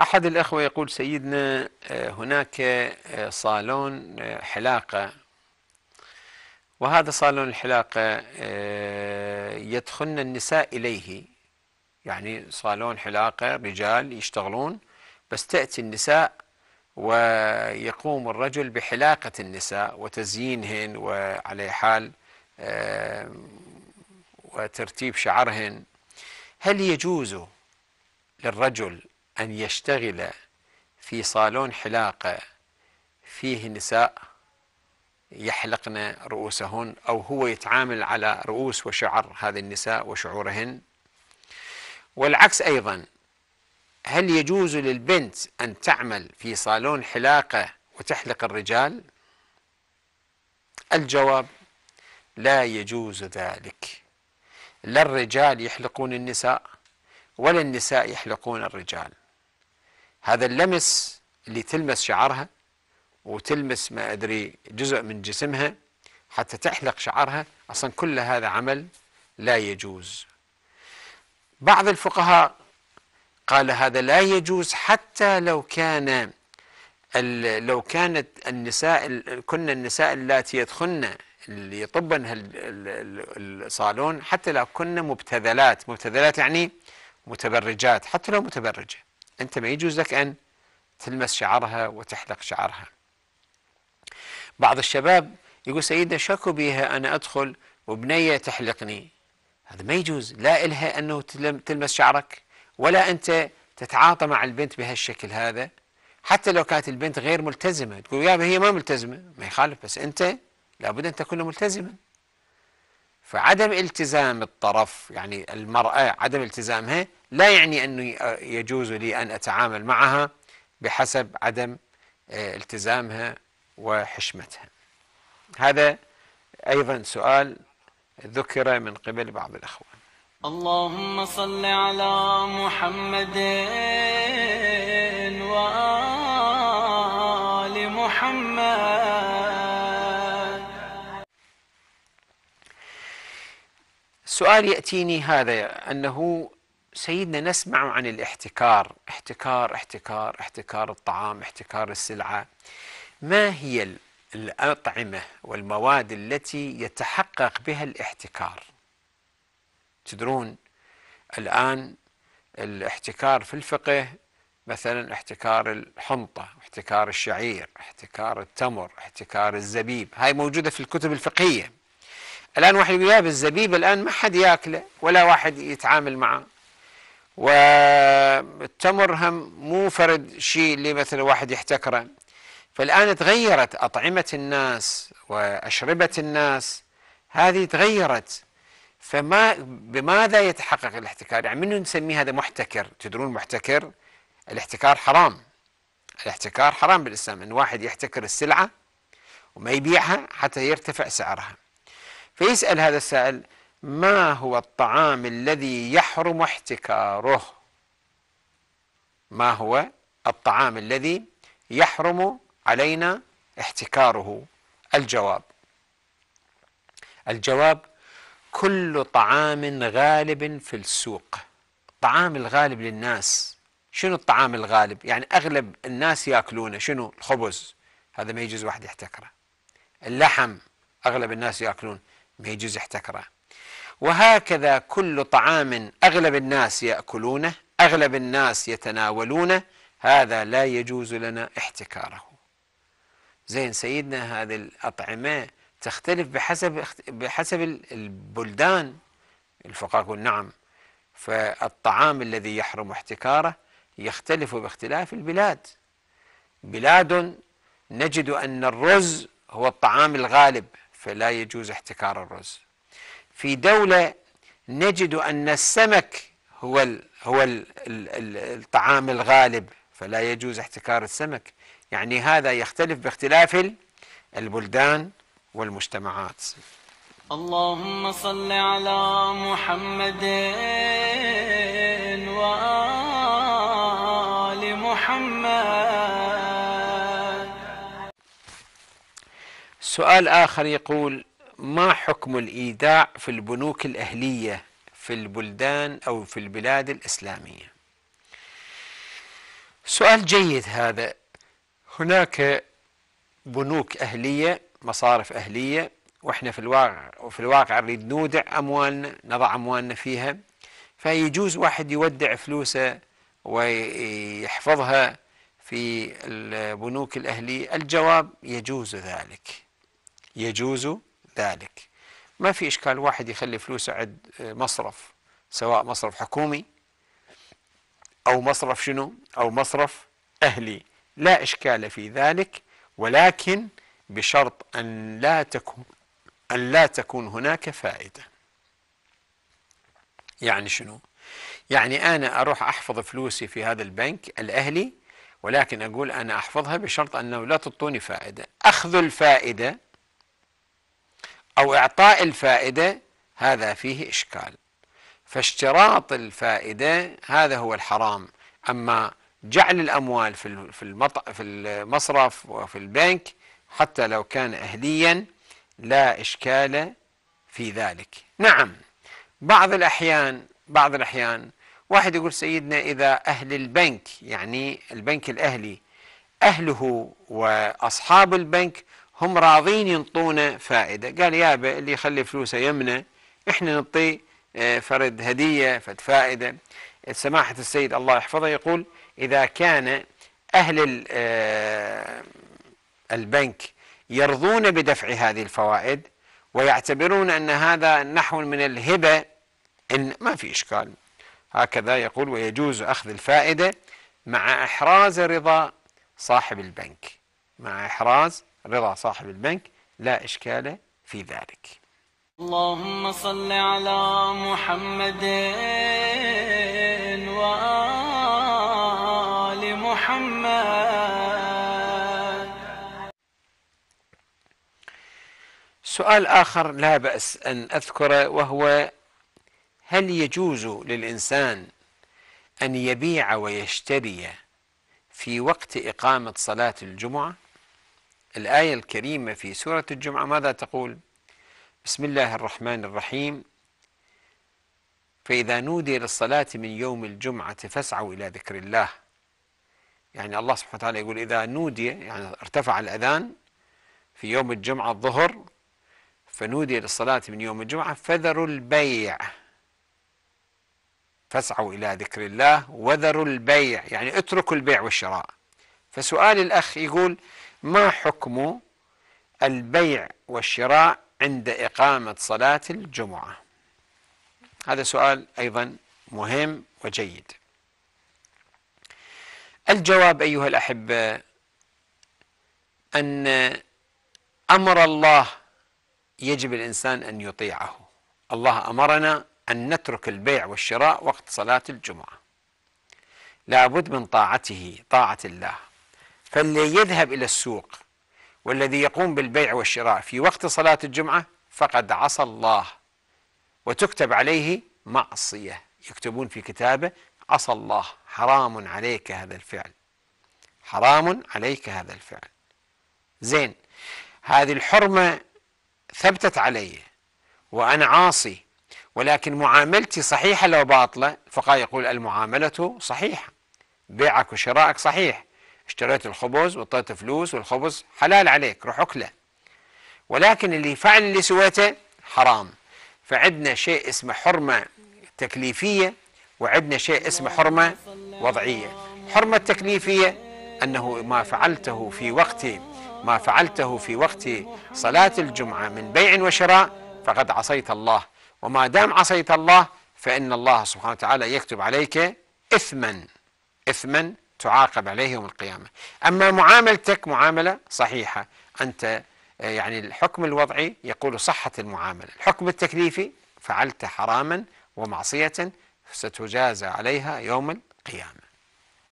أحد الأخوة يقول سيدنا آه، هناك آه، صالون آه، حلاقة وهذا صالون الحلاقة يدخلن النساء إليه يعني صالون حلاقة رجال يشتغلون بس تأتي النساء ويقوم الرجل بحلاقة النساء وتزيينهن وعلى حال وترتيب شعرهن هل يجوز للرجل أن يشتغل في صالون حلاقة فيه نساء يحلقن رؤوسهن أو هو يتعامل على رؤوس وشعر هذه النساء وشعورهن والعكس أيضا هل يجوز للبنت أن تعمل في صالون حلاقة وتحلق الرجال؟ الجواب لا يجوز ذلك لا الرجال يحلقون النساء ولا النساء يحلقون الرجال هذا اللمس اللي تلمس شعرها وتلمس ما أدري جزء من جسمها حتى تحلق شعرها أصلا كل هذا عمل لا يجوز بعض الفقهاء قال هذا لا يجوز حتى لو كان لو كانت النساء كنا النساء اللاتي يدخلن اللي يطبن الصالون حتى لو كنا مبتذلات مبتذلات يعني متبرجات حتى لو متبرجه أنت ما يجوز لك أن تلمس شعرها وتحلق شعرها بعض الشباب يقول سيدنا شكوا بها أنا أدخل وبنية تحلقني هذا ما يجوز لا إلها أنه تلمس شعرك ولا أنت تتعاطى مع البنت بهالشكل هذا حتى لو كانت البنت غير ملتزمة تقول يا هي ما ملتزمة ما يخالف بس أنت لابد أن تكون ملتزما فعدم التزام الطرف يعني المرأة عدم التزامها لا يعني أنه يجوز لي أن أتعامل معها بحسب عدم آه، التزامها وحشمتها هذا أيضا سؤال ذكر من قبل بعض الأخوة اللهم صل على محمد وآل سؤال يأتيني هذا أنه سيدنا نسمع عن الاحتكار احتكار احتكار احتكار الطعام احتكار السلعة ما هي الأطعمة والمواد التي يتحقق بها الاحتكار تدرون الآن الاحتكار في الفقه مثلا احتكار الحنطة احتكار الشعير احتكار التمر احتكار الزبيب هاي موجودة في الكتب الفقهية الآن واحد يقول يا الزبيب الآن ما حد ياكله ولا واحد يتعامل معه والتمر هم مو فرد شيء اللي مثلا واحد يحتكره فالآن تغيرت أطعمة الناس وأشربة الناس هذه تغيرت فما بماذا يتحقق الاحتكار يعني منو نسميه هذا محتكر تدرون محتكر الاحتكار حرام الاحتكار حرام بالإسلام أن واحد يحتكر السلعة وما يبيعها حتى يرتفع سعرها فيسأل هذا السائل ما هو الطعام الذي يحرم احتكاره ما هو الطعام الذي يحرم علينا احتكاره الجواب الجواب كل طعام غالب في السوق الطعام الغالب للناس شنو الطعام الغالب يعني أغلب الناس يأكلونه شنو الخبز هذا ما يجوز واحد يحتكره اللحم أغلب الناس يأكلونه ما يجوز يحتكره وهكذا كل طعام أغلب الناس يأكلونه أغلب الناس يتناولونه هذا لا يجوز لنا احتكاره زين سيدنا هذه الأطعمة تختلف بحسب بحسب البلدان الفقهاء يقول نعم فالطعام الذي يحرم احتكاره يختلف باختلاف البلاد بلاد نجد أن الرز هو الطعام الغالب فلا يجوز احتكار الرز في دولة نجد أن السمك هو الـ هو الـ الطعام الغالب فلا يجوز احتكار السمك يعني هذا يختلف باختلاف البلدان والمجتمعات اللهم صل على محمد وآل محمد سؤال آخر يقول ما حكم الإيداع في البنوك الأهلية في البلدان أو في البلاد الإسلامية سؤال جيد هذا هناك بنوك أهلية مصارف أهلية وإحنا في الواقع وفي الواقع نريد نودع أموالنا نضع أموالنا فيها فيجوز واحد يودع فلوسه ويحفظها في البنوك الأهلية الجواب يجوز ذلك يجوز ذلك ما في إشكال واحد يخلي فلوسه عند مصرف سواء مصرف حكومي أو مصرف شنو أو مصرف أهلي لا إشكال في ذلك ولكن بشرط أن لا تكون أن لا تكون هناك فائدة يعني شنو يعني أنا أروح أحفظ فلوسي في هذا البنك الأهلي ولكن أقول أنا أحفظها بشرط أنه لا تعطوني فائدة أخذ الفائدة أو إعطاء الفائدة هذا فيه إشكال فاشتراط الفائدة هذا هو الحرام أما جعل الأموال في في المصرف وفي البنك حتى لو كان أهليا لا إشكال في ذلك نعم بعض الأحيان بعض الأحيان واحد يقول سيدنا إذا أهل البنك يعني البنك الأهلي أهله وأصحاب البنك هم راضين ينطونا فائدة قال يابا اللي يخلي فلوسه يمنى احنا نعطيه آه، فرد هدية فرد فائدة سماحة السيد الله يحفظه يقول إذا كان أهل آه، البنك يرضون بدفع هذه الفوائد ويعتبرون أن هذا نحو من الهبة إن ما في إشكال هكذا يقول ويجوز أخذ الفائدة مع إحراز رضا صاحب البنك مع إحراز رضا صاحب البنك لا إشكال في ذلك اللهم صل على محمد وآل محمد سؤال آخر لا بأس أن أذكره وهو هل يجوز للإنسان أن يبيع ويشتري في وقت إقامة صلاة الجمعة؟ الآية الكريمة في سورة الجمعة ماذا تقول بسم الله الرحمن الرحيم فإذا نودي للصلاة من يوم الجمعة فاسعوا إلى ذكر الله يعني الله سبحانه وتعالى يقول إذا نودي يعني ارتفع الأذان في يوم الجمعة الظهر فنودي للصلاة من يوم الجمعة فذروا البيع فاسعوا إلى ذكر الله وذروا البيع يعني اتركوا البيع والشراء فسؤال الأخ يقول ما حكم البيع والشراء عند إقامة صلاة الجمعة هذا سؤال أيضا مهم وجيد الجواب أيها الأحبة أن أمر الله يجب الإنسان أن يطيعه الله أمرنا أن نترك البيع والشراء وقت صلاة الجمعة لابد من طاعته طاعة الله فمن يذهب إلى السوق والذي يقوم بالبيع والشراء في وقت صلاة الجمعة فقد عصى الله وتكتب عليه معصية يكتبون في كتابه عصى الله حرام عليك هذا الفعل حرام عليك هذا الفعل زين هذه الحرمة ثبتت علي وأنا عاصي ولكن معاملتي صحيحة لو باطلة فقال يقول المعاملة صحيحة بيعك وشرائك صحيح اشتريت الخبز وطيت فلوس والخبز حلال عليك روح اكله ولكن اللي فعل اللي سويته حرام فعندنا شيء اسمه حرمة تكليفية وعندنا شيء اسمه حرمة وضعية حرمة التكليفية أنه ما فعلته في وقت ما فعلته في وقت صلاة الجمعة من بيع وشراء فقد عصيت الله وما دام عصيت الله فإن الله سبحانه وتعالى يكتب عليك إثما إثما تعاقب عليه يوم القيامة أما معاملتك معاملة صحيحة أنت آه، يعني الحكم الوضعي يقول صحة المعاملة الحكم التكليفي فعلت حراما ومعصية ستجازى عليها يوم القيامة